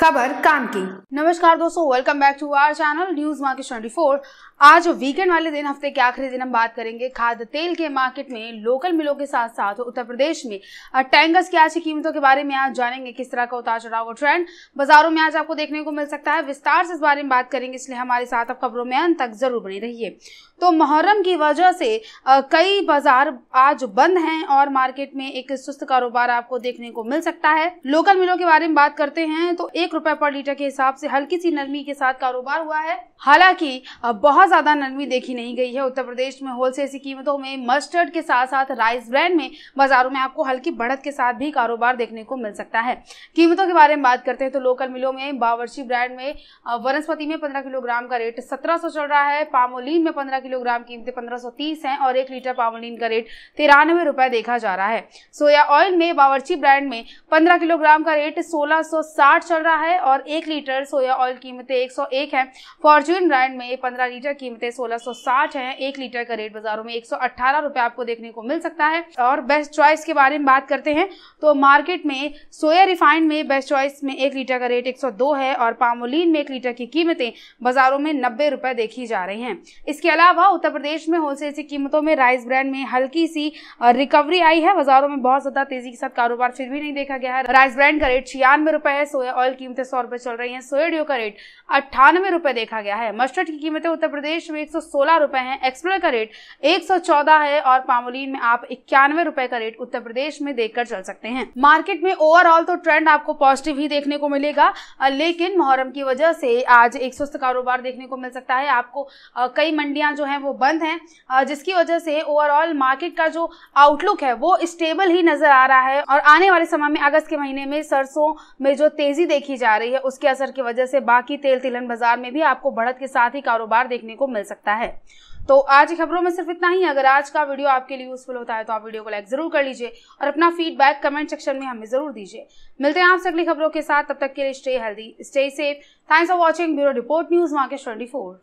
खबर काम की नमस्कार दोस्तों welcome back to our channel news market 24 आज वीकेंड वाले दिन हफ्ते के आखिरी दिन हम बात करेंगे खाद्य तेल के मार्केट में लोकल मिलों के साथ साथ उत्तर प्रदेश में टैंकर्स की आज की कीमतों के बारे में आज जानेंगे किस तरह का उतार चढ़ाव ट्रेंड बाजारों में आज आपको देखने को मिल सकता है विस्तार से इस बारे में बात करेंगे इसलिए हमारे साथ आप खबरों में अंत तक जरूर बने रहिए तो मुहर्रम की वजह से कई बाजार आज बंद हैं और मार्केट में एक सुस्त कारोबार आपको देखने को मिल सकता है लोकल मिलों के बारे में बात करते हैं तो एक एक रुपए पर लीटर के हिसाब से हल्की सी नरमी के साथ कारोबार हुआ है हालांकि बहुत ज्यादा नरमी देखी नहीं गई है उत्तर प्रदेश में होलसेल की कीमतों में मस्टर्ड के साथ साथ राइस ब्रांड में बाजारों में आपको हल्की बढ़त के साथ भी कारोबार देखने को मिल सकता है कीमतों के बारे में बात करते हैं तो लोकल मिलों में बावर्ची ब्रांड में वनस्पति में पंद्रह किलोग्राम का रेट सत्रह चल रहा है पामोलिन में पंद्रह किलोग्राम कीमतें पंद्रह सौ और एक लीटर पामोलिन का रेट तिरानवे रुपए देखा जा रहा है सोया ऑयल में बावर्ची ब्रांड में पंद्रह किलोग्राम का रेट सोलह चल रहा पंद्रह है और एक लीटर सोया ऑयल कीमतें एक सौ एक है फॉर्चून ब्रांड में पंद्रह लीटर कीमतें सोलह सौ साठ है एक लीटर का रेट बाजारों में एक सौ अट्ठारह रुपये आपको देखने को मिल सकता है और बेस्ट चॉइस के बारे में बात करते हैं तो मार्केट में सोया रिफाइंड में बेस्ट चॉइस में एक लीटर का रेट एक सौ दो है और पामोलिन में एक लीटर की कीमतें बाजारों में नब्बे रुपये देखी जा रही हैं इसके अलावा उत्तर प्रदेश में होलसेल की कीमतों में राइस ब्रांड में हल्की सी रिकवरी आई है बाजारों में बहुत ज़्यादा तेज़ी के साथ कारोबार फिर भी नहीं देखा गया है राइस ब्रांड का रेट छियानवे रुपए है सोया ऑयल की कीमतें सौ रुपए चल रही हैं सोयडियो का रेट अट्ठानवे रुपए देखा गया है मस्टर्ड की कीमतें उत्तर प्रदेश में एक सौ सोलह रुपए हैं एक्सप्लोर का रेट एक सौ चौदह है और पामोलिन में आप इक्यानवे रुपए का रेट उत्तर प्रदेश में देखकर चल सकते हैं मार्केट में ओवरऑल तो ट्रेंड आपको पॉजिटिव ही देखने को मिलेगा लेकिन मुहर्रम की वजह से आज एक सुस्त कारोबार देखने को मिल सकता है आपको कई मंडियां जो हैं वो बंद हैं जिसकी वजह से ओवरऑल मार्केट का जो आउटलुक है वो स्टेबल ही नजर आ रहा है और आने वाले समय में अगस्त के महीने में सरसों में जो तेजी देखी की जा रही है उसके असर की वजह से बाकी तेल तिलन बाजार में भी आपको बढ़त के साथ ही कारोबार देखने को मिल सकता है तो आज खबरों में सिर्फ इतना ही अगर आज का वीडियो आपके लिए यूजफुल होता है तो आप वीडियो को लाइक जरूर कर लीजिए और अपना फीडबैक कमेंट सेक्शन में हमें जरूर दीजिए मिलते हैं आपसे अगली खबरों के साथ तब तक के लिए stay healthy stay safe thanks for watching bureau report news market twenty